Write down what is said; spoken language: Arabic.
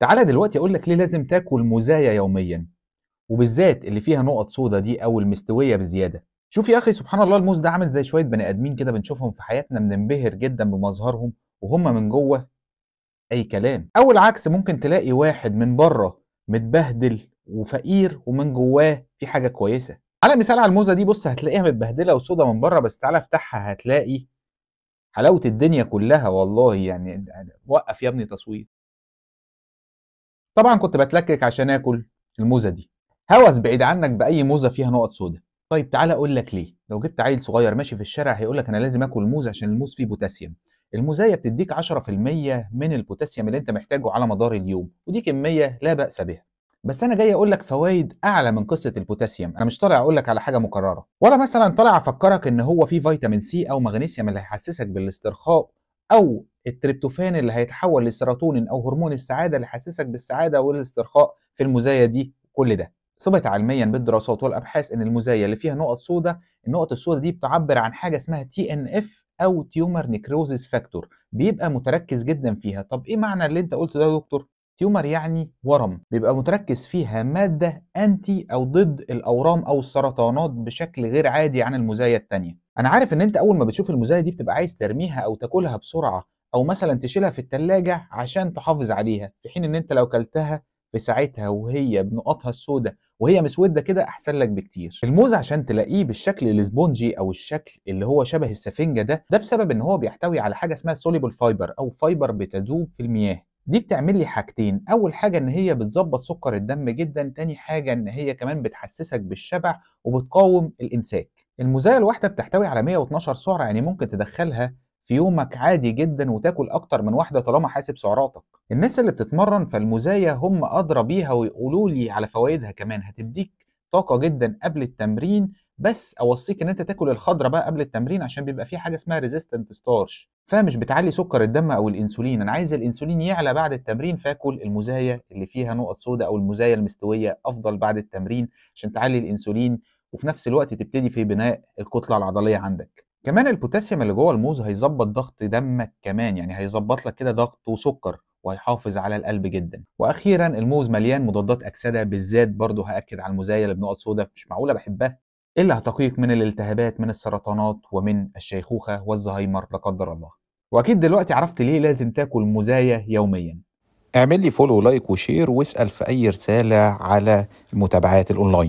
تعالى دلوقتي اقول لك ليه لازم تاكل مزايا يوميا وبالذات اللي فيها نقط سودا دي او المستويه بزياده شوف يا اخي سبحان الله الموز ده عامل زي شويه بني ادمين كده بنشوفهم في حياتنا بننبهر جدا بمظهرهم وهم من جوه اي كلام او العكس ممكن تلاقي واحد من بره متبهدل وفقير ومن جواه في حاجه كويسه على مثال على الموزه دي بص هتلاقيها متبهدله وسودا من بره بس تعالى افتحها هتلاقي حلاوه الدنيا كلها والله يعني وقف يا ابني تصوير طبعا كنت بتلكك عشان اكل الموزه دي هوس بعيد عنك باي موزه فيها نقط سوداء طيب تعالى اقول لك ليه لو جبت عيل صغير ماشي في الشارع هيقول لك انا لازم اكل موز عشان الموز فيه بوتاسيوم الموزايه بتديك 10% من البوتاسيوم اللي انت محتاجه على مدار اليوم ودي كميه لا باس بها بس انا جاي اقول لك فوائد اعلى من قصه البوتاسيوم انا مش طالع اقول لك على حاجه مكرره ولا مثلا طالع افكرك ان هو فيه فيتامين سي او مغنيسيوم اللي هيحسسك بالاسترخاء او التريبتوفان اللي هيتحول لسيروتونين او هرمون السعاده اللي حسسك بالسعاده والاسترخاء في المزايا دي كل ده ثبت علميا بالدراسات والابحاث ان المزايا اللي فيها نقط سوداء النقط السوداء دي بتعبر عن حاجه اسمها تي ان اف او تيومر نيكروزيس فاكتور بيبقى متركز جدا فيها طب ايه معنى اللي انت قلته ده يا دكتور تيومر يعني ورم بيبقى متركز فيها مادة أنتي أو ضد الأورام أو السرطانات بشكل غير عادي عن المزايا التانية أنا عارف إن أنت أول ما بتشوف المزايا دي بتبقى عايز ترميها أو تاكلها بسرعة أو مثلا تشيلها في التلاجة عشان تحافظ عليها في حين إن أنت لو كلتها في ساعتها وهي بنقطها السوداء وهي مسوده كده احسن لك بكتير الموز عشان تلاقيه بالشكل الاسبونجي او الشكل اللي هو شبه السفنجه ده ده بسبب ان هو بيحتوي على حاجه اسمها سوليبل فايبر او فايبر بتدوب في المياه دي بتعمل لي حاجتين اول حاجه ان هي بتظبط سكر الدم جدا تاني حاجه ان هي كمان بتحسسك بالشبع وبتقاوم الامساك المزايا الواحده بتحتوي على 112 سعره يعني ممكن تدخلها في يومك عادي جدا وتاكل اكتر من واحده طالما حاسب سعراتك الناس اللي بتتمرن فالمزايا هم ادرى بيها ويقولوا لي على فوائدها كمان هتديك طاقه جدا قبل التمرين بس اوصيك ان انت تاكل الخضره بقى قبل التمرين عشان بيبقى في حاجه اسمها ريزيستنت ستارش فمش بتعلي سكر الدم او الانسولين انا عايز الانسولين يعلى بعد التمرين فاكل المزايا اللي فيها نقط سوداء او المزايا المستويه افضل بعد التمرين عشان تعلي الانسولين وفي نفس الوقت تبتدي في بناء الكتله العضليه عندك كمان البوتاسيوم اللي جوه الموز هيظبط ضغط دمك كمان يعني هيظبط لك كده ضغط وسكر وهيحافظ على القلب جدا واخيرا الموز مليان مضادات اكسده بالذات برضه هاكد على المزايا اللي بنقط سوداء مش معقوله بحبها اللي هتقيك من الالتهابات من السرطانات ومن الشيخوخة والزهايمر لا قدر الله وأكيد دلوقتي عرفت ليه لازم تاكل مزايا يوميا اعمل لي فولو لايك وشير واسأل في أي رسالة على المتابعات الأونلاين